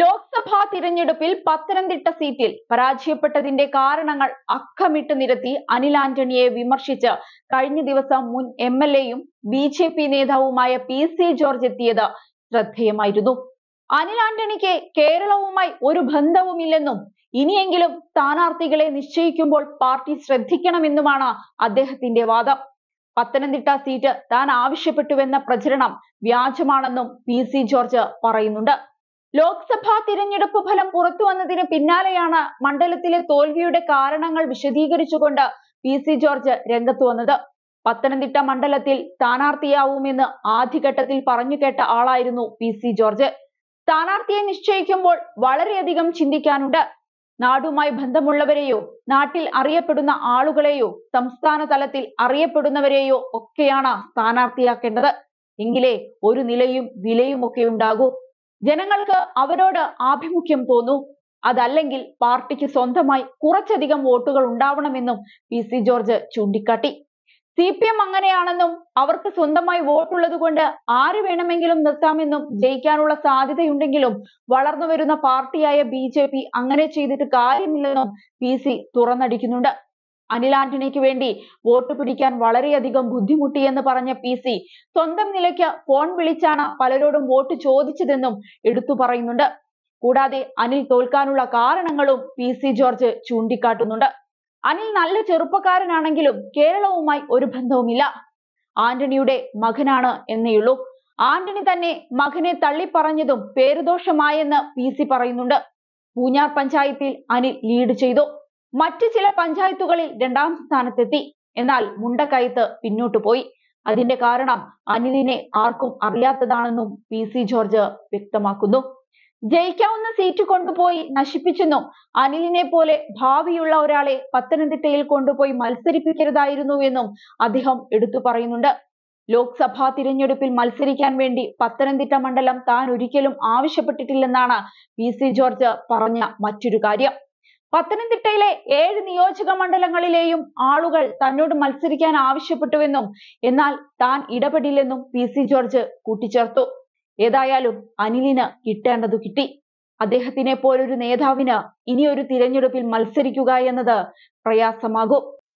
ലോക്സഭാ തിരഞ്ഞെടുപ്പിൽ പത്തനംതിട്ട സീറ്റിൽ പരാജയപ്പെട്ടതിന്റെ കാരണങ്ങൾ അക്കമിട്ട് നിരത്തി അനിൽ ആന്റണിയെ വിമർശിച്ച് കഴിഞ്ഞ ദിവസം മുൻ എം എൽ എയും ബി ജെ പി നേതാവുമായ പി സി ജോർജ് എത്തിയത് ശ്രദ്ധേയമായിരുന്നു അനിൽ ആന്റണിക്ക് കേരളവുമായി ഒരു ബന്ധവുമില്ലെന്നും ഇനിയെങ്കിലും സ്ഥാനാർത്ഥികളെ നിശ്ചയിക്കുമ്പോൾ പാർട്ടി ശ്രദ്ധിക്കണമെന്നുമാണ് അദ്ദേഹത്തിന്റെ വാദം പത്തനംതിട്ട സീറ്റ് താൻ ആവശ്യപ്പെട്ടുവെന്ന പ്രചരണം വ്യാജമാണെന്നും പി സി ജോർജ് പറയുന്നുണ്ട് ലോക്സഭാ തിരഞ്ഞെടുപ്പ് ഫലം പുറത്തു വന്നതിന് പിന്നാലെയാണ് മണ്ഡലത്തിലെ തോൽവിയുടെ കാരണങ്ങൾ വിശദീകരിച്ചുകൊണ്ട് പി സി ജോർജ് രംഗത്ത് വന്നത് പത്തനംതിട്ട മണ്ഡലത്തിൽ സ്ഥാനാർത്ഥിയാവുമെന്ന് ആദ്യഘട്ടത്തിൽ പറഞ്ഞു കേട്ട ആളായിരുന്നു പി സി ജോർജ് സ്ഥാനാർത്ഥിയെ നിശ്ചയിക്കുമ്പോൾ വളരെയധികം ചിന്തിക്കാനുണ്ട് നാടുമായി ബന്ധമുള്ളവരെയോ നാട്ടിൽ അറിയപ്പെടുന്ന ആളുകളെയോ സംസ്ഥാന തലത്തിൽ അറിയപ്പെടുന്നവരെയോ ഒക്കെയാണ് സ്ഥാനാർത്ഥിയാക്കേണ്ടത് എങ്കിലേ ഒരു നിലയും വിലയും ഒക്കെ ഉണ്ടാകൂ ജനങ്ങൾക്ക് അവരോട് ആഭിമുഖ്യം തോന്നൂ അതല്ലെങ്കിൽ പാർട്ടിക്ക് സ്വന്തമായി കുറച്ചധികം വോട്ടുകൾ ഉണ്ടാവണമെന്നും പി സി ജോർജ് ചൂണ്ടിക്കാട്ടി സി പി എം അങ്ങനെയാണെന്നും അവർക്ക് സ്വന്തമായി വോട്ടുള്ളത് കൊണ്ട് ആര് വേണമെങ്കിലും നിർത്താമെന്നും ജയിക്കാനുള്ള സാധ്യതയുണ്ടെങ്കിലും വളർന്നു വരുന്ന പാർട്ടിയായ ബി ജെ പി അങ്ങനെ ചെയ്തിട്ട് കാര്യമില്ലെന്നും പി സി തുറന്നടിക്കുന്നുണ്ട് അനിൽ ആന്റണിക്ക് വേണ്ടി വോട്ട് പിടിക്കാൻ വളരെയധികം എന്ന് പറഞ്ഞ പി സി സ്വന്തം നിലയ്ക്ക് ഫോൺ വിളിച്ചാണ് പലരോടും വോട്ട് ചോദിച്ചതെന്നും എടുത്തു പറയുന്നുണ്ട്. കൂടാതെ അനിൽ തോൽക്കാനുള്ള കാരണങ്ങളും പി സി ജോർജ് ചൂണ്ടിക്കാട്ടുന്നുണ്ട്. അനിൽ നല്ല ചെറുപ്പക്കാരനാണെങ്കിലും കേരളവുമായി ഒരു ബന്ധവുമില്ല. ആന്റണിയുടെ മകനാണ് എന്നേയുള്ളൂ. ആന്റണി തന്നെ മകനെ തള്ളിപ്പറഞ്ഞതും പേരുദോഷമായെന്ന് പി സി പറയുന്നുണ്ട്. പൂഞ്ഞാർ പഞ്ചായത്തിൽ അനിൽ ലീഡ് ചെയ്തു. മറ്റു ചില പഞ്ചായത്തുകളിൽ രണ്ടാം സ്ഥാനത്തെത്തി എന്നാൽ മുണ്ടക്കയത്ത് പിന്നോട്ടു പോയി അതിന്റെ കാരണം അനിലിനെ ആർക്കും അറിയാത്തതാണെന്നും പി സി ജോർജ് വ്യക്തമാക്കുന്നു ജയിക്കാവുന്ന സീറ്റ് കൊണ്ടുപോയി നശിപ്പിച്ചെന്നും അനിലിനെ പോലെ ഭാവിയുള്ള ഒരാളെ പത്തനംതിട്ടയിൽ കൊണ്ടുപോയി മത്സരിപ്പിക്കരുതായിരുന്നു എന്നും അദ്ദേഹം എടുത്തു പറയുന്നുണ്ട് ലോക്സഭാ തിരഞ്ഞെടുപ്പിൽ മത്സരിക്കാൻ വേണ്ടി പത്തനംതിട്ട മണ്ഡലം താൻ ഒരിക്കലും ആവശ്യപ്പെട്ടിട്ടില്ലെന്നാണ് പി സി ജോർജ് പറഞ്ഞ മറ്റൊരു കാര്യം പത്തനംതിട്ടയിലെ ഏഴ് നിയോജക മണ്ഡലങ്ങളിലെയും ആളുകൾ തന്നോട് മത്സരിക്കാൻ ആവശ്യപ്പെട്ടുവെന്നും എന്നാൽ താൻ ഇടപെടില്ലെന്നും പി സി ജോർജ് കൂട്ടിച്ചേർത്തു ഏതായാലും അനിലിന് കിട്ടേണ്ടതു കിട്ടി അദ്ദേഹത്തിനെ പോലൊരു നേതാവിന് ഇനിയൊരു തിരഞ്ഞെടുപ്പിൽ മത്സരിക്കുക എന്നത് പ്രയാസമാകും